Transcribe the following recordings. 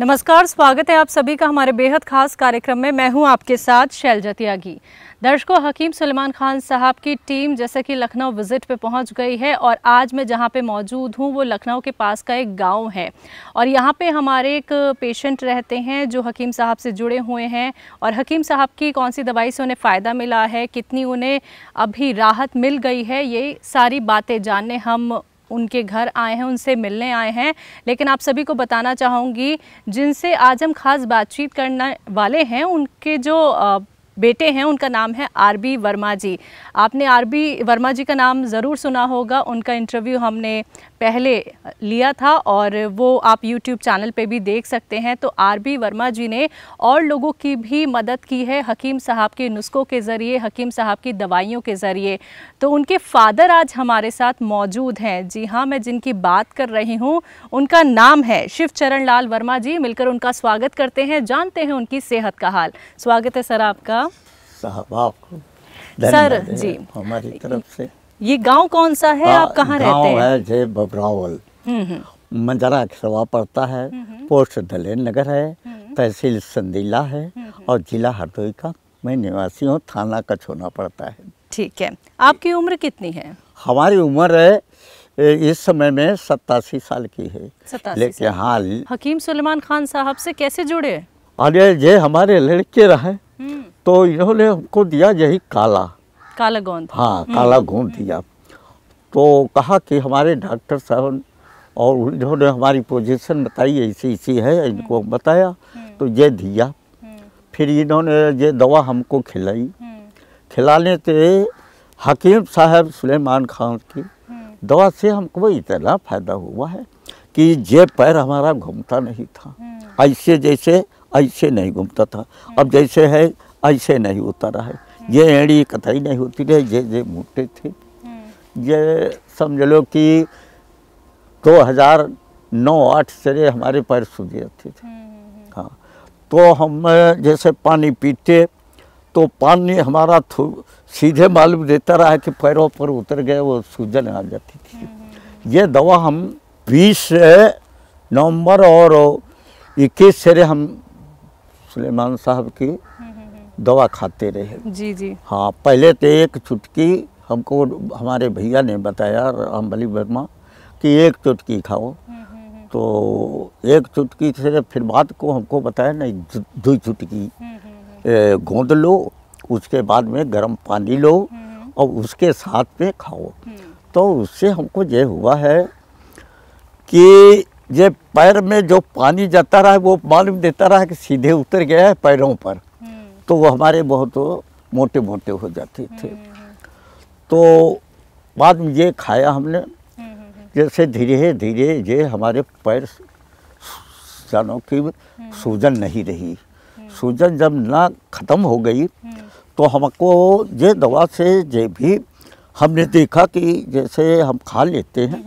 नमस्कार स्वागत है आप सभी का हमारे बेहद खास कार्यक्रम में मैं हूं आपके साथ शैलजा त्यागी दर्शकों हकीम सलमान खान साहब की टीम जैसे कि लखनऊ विज़िट पे पहुंच गई है और आज मैं जहां पे मौजूद हूं वो लखनऊ के पास का एक गांव है और यहां पे हमारे एक पेशेंट रहते हैं जो हकीम साहब से जुड़े हुए हैं और हकीम साहब की कौन सी दवाई से उन्हें फ़ायदा मिला है कितनी उन्हें अभी राहत मिल गई है ये सारी बातें जानने हम उनके घर आए हैं उनसे मिलने आए हैं लेकिन आप सभी को बताना चाहूँगी जिनसे आज हम खास बातचीत करने वाले हैं उनके जो बेटे हैं उनका नाम है आरबी वर्मा जी आपने आरबी वर्मा जी का नाम ज़रूर सुना होगा उनका इंटरव्यू हमने पहले लिया था और वो आप यूट्यूब चैनल पे भी देख सकते हैं तो आर बी वर्मा जी ने और लोगों की भी मदद की है हकीम साहब के नुस्खों के ज़रिए हकीम साहब की दवाइयों के ज़रिए तो उनके फादर आज हमारे साथ मौजूद हैं जी हाँ मैं जिनकी बात कर रही हूँ उनका नाम है शिव चरण लाल वर्मा जी मिलकर उनका स्वागत करते हैं जानते हैं उनकी सेहत का हाल स्वागत है सर आपका सर जी हमारी तरफ से ये गांव कौन सा है आ, आप हाँ, कहाँ रहते हैं है जे बबरावल हम्म, हम्म। मंजरा खसवा पड़ता है हम्म, पोस्ट दलेन नगर है तहसील संदीला है और जिला हरदोई का मैं निवासी हूँ थाना का छोना पड़ता है ठीक है आपकी उम्र कितनी है हमारी उम्र है इस समय में सत्तासी साल की है लेकिन हाल हकीम सुलेमान खान साहब से कैसे जुड़े अरे ये हमारे लड़के रहे तो इन्होंने हमको दिया यही काला काला गोंद हाँ हम्म। काला गोंद दिया तो कहा कि हमारे डॉक्टर साहब और उन्होंने हमारी पोजीशन बताई ऐसी ऐसी है इनको हम्म। बताया हम्म। तो ये दिया फिर इन्होंने ये दवा हमको खिलाई खिलाने से हकीम साहब सुलेमान खान की दवा से हमको इतना फ़ायदा हुआ है कि ये पैर हमारा घूमता नहीं था ऐसे जैसे ऐसे नहीं घूमता था अब जैसे है ऐसे नहीं होता रहा है ये एड़ी कतई नहीं होती रही ये ये मोटे थे हम्म। ये समझ लो कि दो हज़ार नौ आठ से हमारे पैर सूझे जाते थे हम्म, हम्म, हाँ तो हम जैसे पानी पीते तो पानी हमारा सीधे मालूम देता रहा कि पैरों पर उतर गए वो सूजन आ जाती थी ये दवा हम 20 नवंबर और इक्कीस से हम सुलेमान साहब की दवा खाते रहे जी जी हाँ पहले तो एक चुटकी हमको हमारे भैया ने बताया अम्बली वर्मा कि एक चुटकी खाओ हम्म, हम्म, हम्म। तो एक चुटकी से फिर बाद को हमको बताया नहीं दो चुटकी गोंद लो उसके बाद में गर्म पानी लो और उसके साथ में खाओ तो उससे हमको ये हुआ है कि ये पैर में जो पानी जाता रहा है वो मालूम देता रहा है कि सीधे उतर गया है पैरों पर तो वो हमारे बहुत मोटे मोटे हो जाते हम्म, थे हम्म, हम्म। तो बाद में ये खाया हमने जैसे धीरे धीरे ये हमारे पैर जानों की सूजन नहीं रही सूजन जब ना ख़त्म हो गई तो हमको ये दवा से जे भी हमने देखा कि जैसे हम खा लेते हैं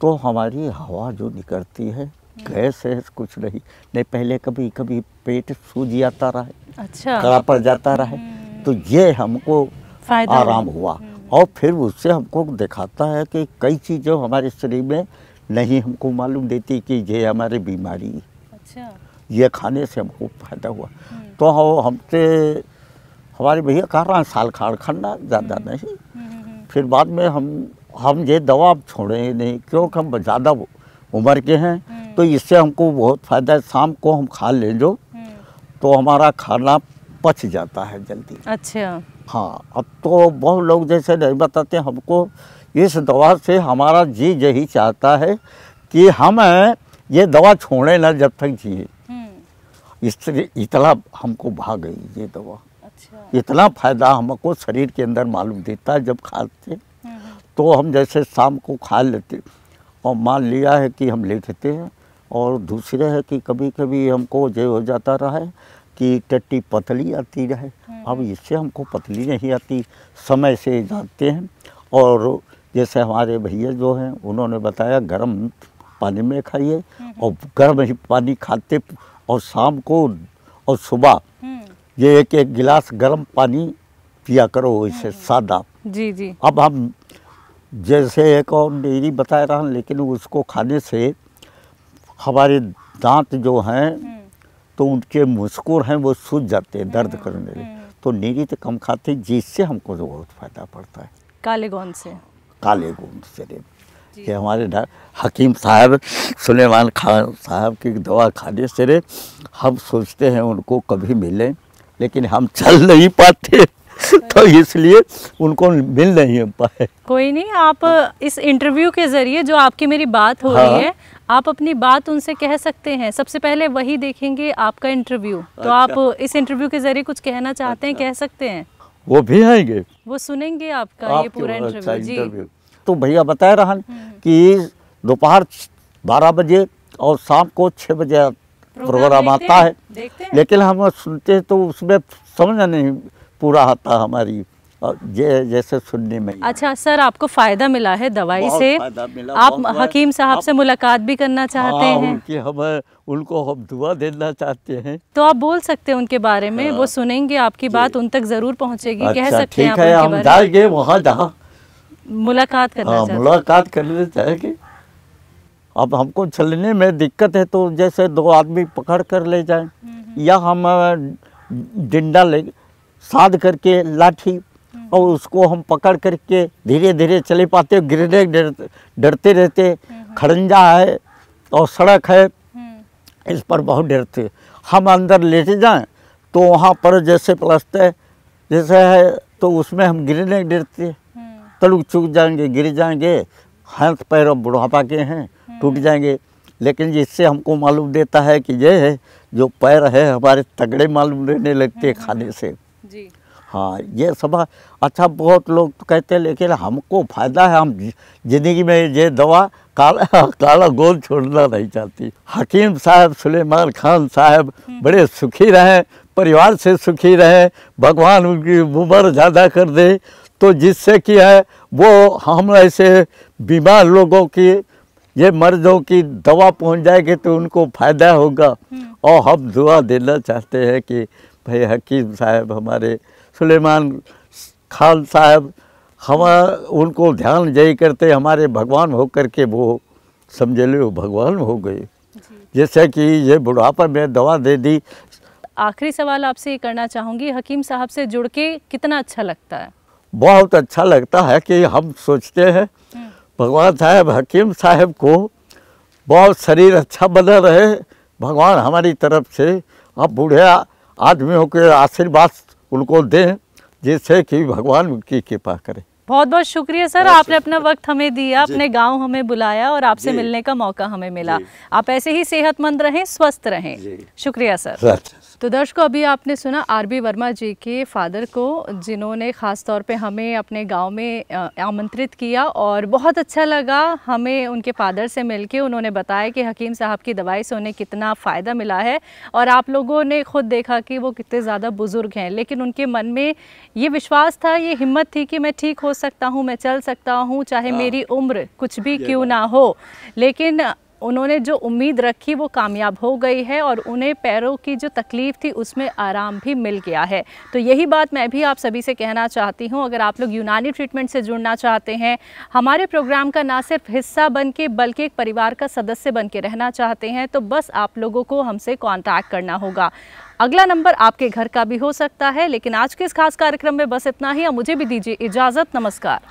तो हमारी हवा जो निकलती है हम्म। गैस है कुछ नहीं नहीं पहले कभी कभी पेट सूज आता रहा अच्छा कड़ा पड़ जाता रहा हम्म। तो ये हमको आराम हुआ हम्म। और फिर उससे हमको दिखाता है कि कई चीज़ें हमारे शरीर में नहीं हमको मालूम देती कि ये हमारी बीमारी अच्छा ये खाने से हमको फायदा हुआ तो हमसे हमारे भैया कह रहा है साल खाड़ खाना ज़्यादा नहीं फिर बाद में हम हम ये दवा छोड़े नहीं क्योंकि हम ज़्यादा उम्र के हैं तो इससे हमको बहुत फ़ायदा है शाम को हम खा लें जो हम्म। तो हमारा खाना पच जाता है जल्दी अच्छा हाँ अब तो बहुत लोग जैसे नहीं बताते हमको इस दवा से हमारा जी यही चाहता है कि हम ये दवा छोड़े ना जब तक जिए हम्म। इस इतना हमको भाग गई ये दवा अच्छा। इतना फ़ायदा हमको शरीर के अंदर मालूम देता है जब खाते हम्म। तो हम जैसे शाम को खा लेते और मान लिया है कि हम लेते हैं और दूसरे है कि कभी कभी हमको जो हो जाता रहा है कि टट्टी पतली आती रहे हम्म। अब इससे हमको पतली नहीं आती समय से जाते हैं और जैसे हमारे भैया जो हैं उन्होंने बताया गर्म पानी में खाइए हम्म। और गर्म ही पानी खाते और शाम को और सुबह हम्म। ये एक एक गिलास गर्म पानी पिया करो इसे सादा जी जी अब हम जैसे एक और डेयरी बता रहा लेकिन उसको खाने से हमारे दांत जो हैं हम्म। तो उनके मुस्कुर हैं वो सूझ जाते हैं दर्द हम्म, करने लगे हम्म। तो नीरी तो कम खाते जिससे हमको जो तो बहुत फ़ायदा पड़ता है काले गोंद से काले गोंद से ये हमारे हकीम साहब सुलेमान खान साहब की दवा खाने से हम सोचते हैं उनको कभी मिलें लेकिन हम चल नहीं पाते तो इसलिए उनको मिल नहीं पाए कोई नहीं आप इस इंटरव्यू के ज़रिए जो आपकी मेरी बात हो हाँ। रही है आप अपनी बात उनसे कह सकते हैं सबसे पहले वही देखेंगे आपका इंटरव्यू तो आप अच्छा। इस इंटरव्यू के ज़रिए कुछ कहना चाहते अच्छा। हैं कह सकते हैं वो भी आएंगे वो सुनेंगे आपका ये पूरा इंटरव्यू अच्छा जी तो भैया बता रहा हम्म। कि दोपहर बारह बजे और शाम को छः बजे प्रोग्राम आता है लेकिन हम सुनते हैं तो उसमें समझ नहीं पूरा होता हमारी और जे, जैसे सुनने में अच्छा सर आपको फ़ायदा मिला है दवाई से मिला, आप हकीम साहब से मुलाकात भी करना हाँ, चाहते हाँ, हैं उनकी हम उनको हम दुआ देना चाहते हैं तो आप बोल सकते हैं उनके बारे में हाँ, वो सुनेंगे आपकी बात उन तक ज़रूर पहुंचेगी अच्छा, कह सकते हैं है, हम जाएंगे वहाँ जहाँ मुलाकात करना हाँ, मुलाकात करना चाहेंगे अब हमको चलने में दिक्कत है तो जैसे दो आदमी पकड़ कर ले जाए हम्म, हम्म। या हम डिंडा ले साध करके लाठी और उसको हम पकड़ करके धीरे धीरे चले पाते गिरने डरते डरते रहते हम्म। खड़ंजा है और सड़क है हम्म। इस पर बहुत डरते हम अंदर लेटे जाएं तो वहाँ पर जैसे प्लस्तर जैसे है तो उसमें हम गिरने डरते हम्म। तलुक चुक जाएंगे गिर जाएंगे हाथ पैर अब बुढ़ापा के हैं टूट जाएंगे लेकिन जिससे हमको मालूम देता है कि ये है जो पैर है हमारे तगड़े मालूम रहने लगते खाने से जी हाँ ये सब अच्छा बहुत लोग तो कहते हैं लेकिन हमको फ़ायदा है हम ज़िंदगी में ये दवा काला काला गोल छोड़ना नहीं चाहती हकीम साहब सुलेमान खान साहब हम्म। बड़े सुखी रहें परिवार से सुखी रहें भगवान उनकी उम्र ज़्यादा कर दे तो जिससे कि है वो हम ऐसे बीमार लोगों की ये मर्जों की दवा पहुंच जाएगी तो उनको फ़ायदा होगा हम्म। और हम दुआ देना चाहते हैं कि भाई हकीम साहब हमारे सुलेमान खान साहब हम उनको ध्यान जय करते हमारे भगवान होकर के वो समझे लो भगवान हो गए जैसे कि ये बुढ़ापा में दवा दे दी आखिरी सवाल आपसे ये करना चाहूँगी हकीम साहब से जुड़ के कितना अच्छा लगता है बहुत अच्छा लगता है कि हम सोचते हैं हम्म। भगवान साहब हकीम साहब को बहुत शरीर अच्छा बना रहे भगवान हमारी तरफ से अब बूढ़े आदमियों के आशीर्वाद उनको दें जिससे कि भगवान उनकी कृपा करें बहुत बहुत शुक्रिया सर आपने अपना वक्त हमें दिया अपने गांव हमें बुलाया और आपसे मिलने का मौका हमें मिला आप ऐसे ही सेहतमंद रहें स्वस्थ रहें शुक्रिया सर तो दर्शकों अभी आपने सुना आरबी वर्मा जी के फादर को जिन्होंने ख़ास तौर पे हमें अपने गांव में आमंत्रित किया और बहुत अच्छा लगा हमें उनके फादर से मिलके उन्होंने बताया कि हकीम साहब की दवाई से उन्हें कितना फ़ायदा मिला है और आप लोगों ने ख़ुद देखा कि वो कितने ज़्यादा बुज़ुर्ग हैं लेकिन उनके मन में ये विश्वास था ये हिम्मत थी कि मैं ठीक हो सकता हूँ मैं चल सकता हूँ चाहे हाँ। मेरी उम्र कुछ भी क्यों ना हो लेकिन उन्होंने जो उम्मीद रखी वो कामयाब हो गई है और उन्हें पैरों की जो तकलीफ़ थी उसमें आराम भी मिल गया है तो यही बात मैं भी आप सभी से कहना चाहती हूँ अगर आप लोग यूनानी ट्रीटमेंट से जुड़ना चाहते हैं हमारे प्रोग्राम का ना सिर्फ हिस्सा बन के बल्कि एक परिवार का सदस्य बन के रहना चाहते हैं तो बस आप लोगों को हमसे कॉन्टैक्ट करना होगा अगला नंबर आपके घर का भी हो सकता है लेकिन आज के इस खास कार्यक्रम में बस इतना ही और मुझे भी दीजिए इजाज़त नमस्कार